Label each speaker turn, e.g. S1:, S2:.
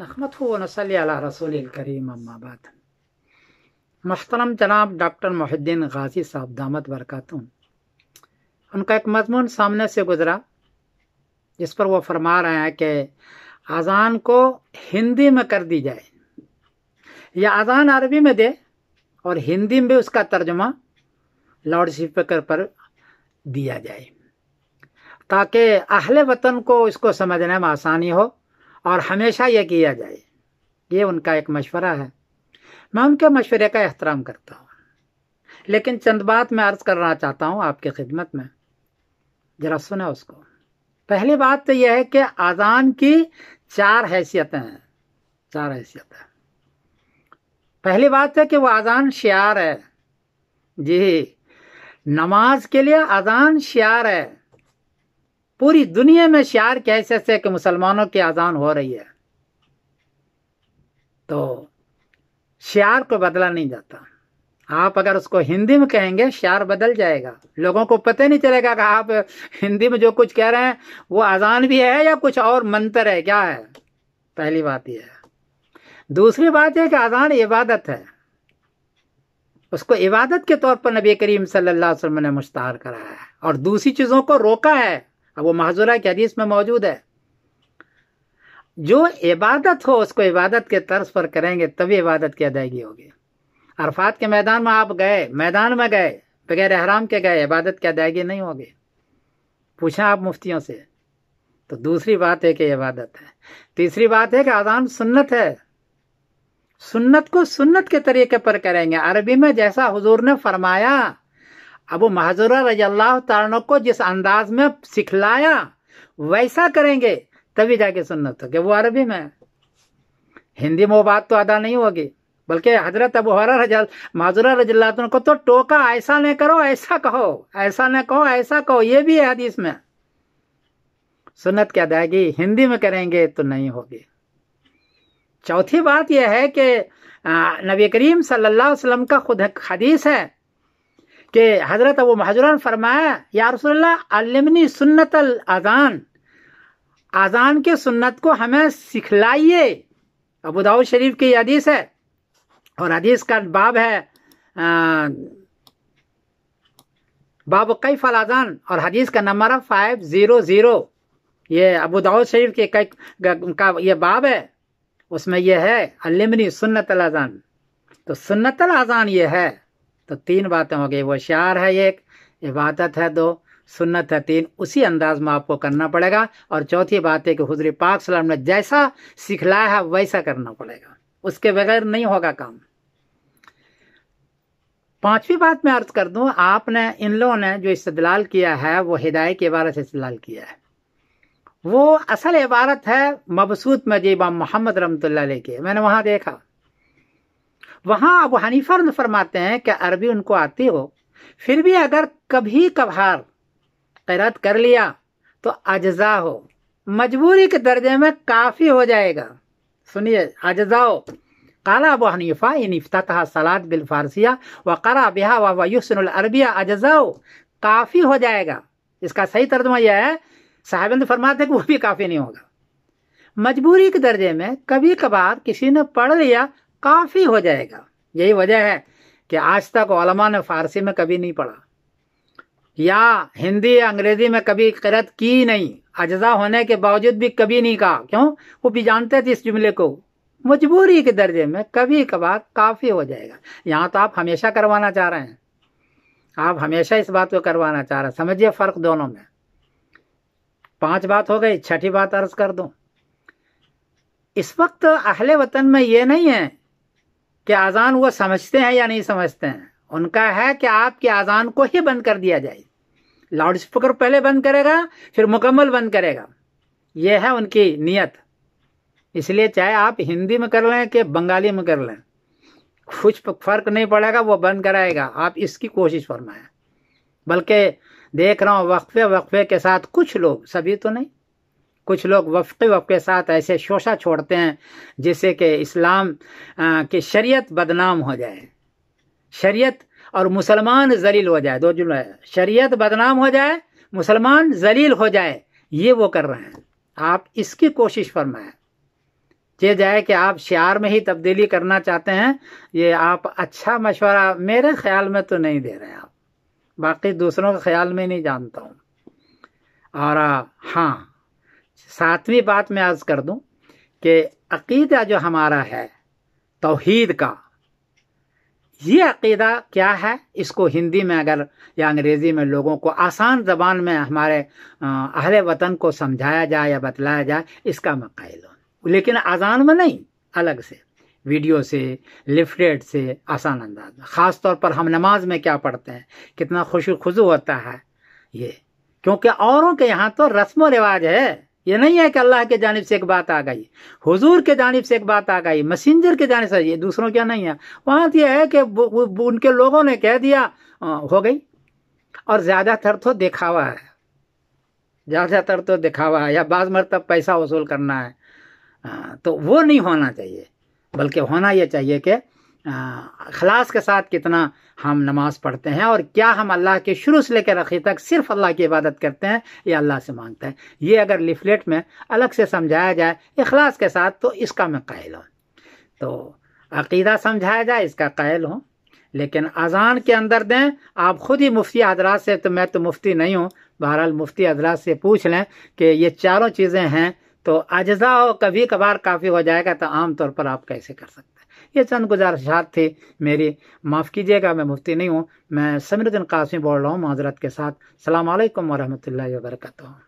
S1: नहमत हो नसल रसूल करीम अम्माबाद महतरम जनाब डॉक्टर मोहद्दीन गाजी साहब दामद बरकतूँ उनका एक मजमून सामने से गुज़रा जिस पर वो फरमा रहे हैं कि अज़ान को हिंदी में कर दी जाए या अज़ान अरबी में दे और हिंदी में भी उसका तर्जमा लाउड स्पीकर पर दिया जाए ताकि अहले वतन को इसको समझने में आसानी हो और हमेशा यह किया जाए ये उनका एक मशवरा है मैं उनके मशवरे का एहतराम करता हूँ लेकिन चंद बात मैं अर्ज करना चाहता हूँ आपकी खिदमत में जरा सुना उसको पहली बात तो यह है कि आज़ान की चार हैसियतें हैं चार हैसियतें पहली बात है कि वो आज़ान शार है जी नमाज के लिए आज़ान शार है पूरी दुनिया में शार की हैसियत से कि मुसलमानों की आज़ान हो रही है तो शार को बदला नहीं जाता आप अगर उसको हिंदी में कहेंगे शार बदल जाएगा लोगों को पता नहीं चलेगा कि आप हिंदी में जो कुछ कह रहे हैं वो आज़ान भी है या कुछ और मंत्र है क्या है पहली बात यह है दूसरी बात यह कि आज़ान इबादत है उसको इबादत के तौर पर नबी करीम सल्लल्लाहु अलैहि वसल्लम ने मुश्तार कराया है और दूसरी चीज़ों को रोका है अब वो महजूरा की हदीस में मौजूद है जो इबादत हो उसको इबादत के तर्ज पर करेंगे तभी इबादत की अदायगी होगी अरफात के मैदान में आप गए मैदान में गए बगैर अहराम के गए इबादत की अदायगी नहीं होगी पूछा आप मुफ्तियों से तो दूसरी बात है कि इबादत है तीसरी बात है कि अजान सुन्नत है सुन्नत को सुन्नत के तरीके पर करेंगे अरबी में जैसा हुजूर ने फरमाया अबू महाजुरा रजी अल्लाह तारणों को जिस अंदाज में सिखलाया वैसा करेंगे तभी जाके सुन्नत होगी वो अरबी में हिंदी में वो बात तो अदा नहीं होगी बल्कि हजरत अबू हरा रज माजूरा रजल्ला को तो टोका ऐसा नहीं करो ऐसा कहो ऐसा नहीं कहो ऐसा कहो ये भी है हदीस में सुन्नत की अदायगी हिंदी में करेंगे तो नहीं होगी चौथी बात यह है कि नबी करीम सल्लल्लाहु अलैहि वसल्लम का खुद हदीस है कि हजरत अबू ने फरमाया या रसोल्ला अलमनी सुन्नत अजान अजान के सुन्नत को हमें सिखलाइए अबू दाऊद शरीफ की हदीस है और हदीस का बाब है बाब कैफ फल अजान और हदीस का नंबर है फाइव ज़ीरो ज़ीरो ये अबू दाऊद शरीफ के कई का ये बाब है उसमें यह है अलमनी सुन्नत अजान तो सुन्नत अजान ये है तो तीन बातें हो गई वो शार है एक इबादत है दो सुन्नत है तीन उसी अंदाज में आपको करना पड़ेगा और चौथी बात है कि हजरी पाक सलाम ने जैसा सिखलाया है वैसा करना पड़ेगा उसके बगैर नहीं होगा काम पांचवी बात मैं अर्ज कर दूं आपने इन लोगों ने जो इस्तलाल किया है वो हिदायत की इबारत से इस्तलाल किया है वो असल इबारत है मबसूत मजीबा मोहम्मद रमतल्ला के मैंने वहां देखा वहां अब हनीफर फरमाते हैं कि अरबी उनको आती हो फिर भी अगर कभी कभार कैरत कर लिया तो अजजा हो मजबूरी के दर्जे में काफ़ी हो जाएगा सुनिए अजजा हो काला अब हनीफा इन इफ्तः सलाद बिल फारसिया व करा बिहा वन अरबिया अजजा हो काफ़ी हो जाएगा इसका सही तर्जमा यह है साहबंद फरमाते कि वो भी काफ़ी नहीं होगा मजबूरी के दर्जे में कभी कभार किसी ने पढ़ लिया काफ़ी हो जाएगा यही वजह है कि आज तक ओलमा ने फारसी में कभी नहीं पढ़ा या हिंदी या अंग्रेजी में कभी करत की नहीं अजा होने के बावजूद भी कभी नहीं कहा क्यों वो भी जानते थे इस जुमले को मजबूरी के दर्जे में कभी कभार काफ़ी हो जाएगा यहाँ तो आप हमेशा करवाना चाह रहे हैं आप हमेशा इस बात को करवाना चाह रहे हैं समझिए फ़र्क दोनों में पांच बात हो गई छठी बात अर्ज कर दो इस वक्त अहले वतन में ये नहीं है कि आज़ान वो समझते हैं या नहीं समझते हैं उनका है कि आपकी आज़ान को ही बंद कर दिया जाए लाउड स्पीकर पहले बंद करेगा फिर मुकम्मल बंद करेगा यह है उनकी नीयत इसलिए चाहे आप हिंदी में कर लें कि बंगाली में कर लें कुछ फर्क नहीं पड़ेगा वो बंद कराएगा आप इसकी कोशिश फरमाएं बल्कि देख रहा हूँ वक्फे वक्फे के साथ कुछ लोग सभी तो नहीं कुछ लोग वफ़ वफ़ के साथ ऐसे शोशा छोड़ते हैं जिससे कि इस्लाम की शरीयत बदनाम हो जाए शरीयत और मुसलमान जलील हो जाए दो जुमला शरीयत बदनाम हो जाए मुसलमान जलील हो जाए ये वो कर रहे हैं आप इसकी कोशिश फरमाएं ये जाए कि आप शार में ही तब्दीली करना चाहते हैं ये आप अच्छा मशवरा मेरे ख्याल में तो नहीं दे रहे आप बाकी दूसरों के ख्याल में नहीं जानता हूँ और हाँ सातवीं बात मैं आज कर दूं कि अकीदा जो हमारा है तोहीद का ये अकीदा क्या है इसको हिंदी में अगर या अंग्रेज़ी में लोगों को आसान जबान में हमारे अहले वतन को समझाया जाए या बतलाया जाए इसका मकाइल लेकिन आजान में नहीं अलग से वीडियो से लिफ्टेड से आसान अंदाज में ख़ास तौर पर हम नमाज में क्या पढ़ते हैं कितना खुशी खुशू होता है ये क्योंकि औरों के यहाँ तो रस्म रिवाज है ये नहीं है कि अल्लाह के जानब से एक बात आ गई हुजूर के जानब से एक बात आ गई मसिंजर के जानब से ये दूसरों क्या नहीं है बात तो यह है कि उनके लोगों ने कह दिया हो गई और ज़्यादातर तो दिखावा है ज़्यादातर तो दिखावा है या बाज़ मरतब पैसा वसूल करना है तो वो नहीं होना चाहिए बल्कि होना यह चाहिए कि अखलास के साथ कितना हम नमाज़ पढ़ते हैं और क्या हम अल्लाह के शुरू से लेकर रखी तक सिर्फ अल्लाह की इबादत करते हैं या अल्लाह से मांगते हैं ये अगर लिफलेट में अलग से समझाया जाए अखलास के साथ तो इसका मैं कायल हूँ तो अकीदा समझाया जाए इसका कायल हूँ लेकिन अजान के अंदर दें आप खुद ही मुफ्ती हजरात से तो मैं तो मुफ्ती नहीं हूँ बहरहाल मुफ्ती हजरात से पूछ लें कि ये चारों चीज़ें हैं तो अज्जा कभी कभार काफ़ी हो जाएगा तो आम तौर पर आप कैसे कर सकते ये चंद गुजारिशात थे मेरी माफ़ कीजिएगा मैं मुफ्ती नहीं हूँ मैं समीरुद्दीन कासमी बोल रहा हूँ माजरत के साथ सलामकुम वरहमल वर्का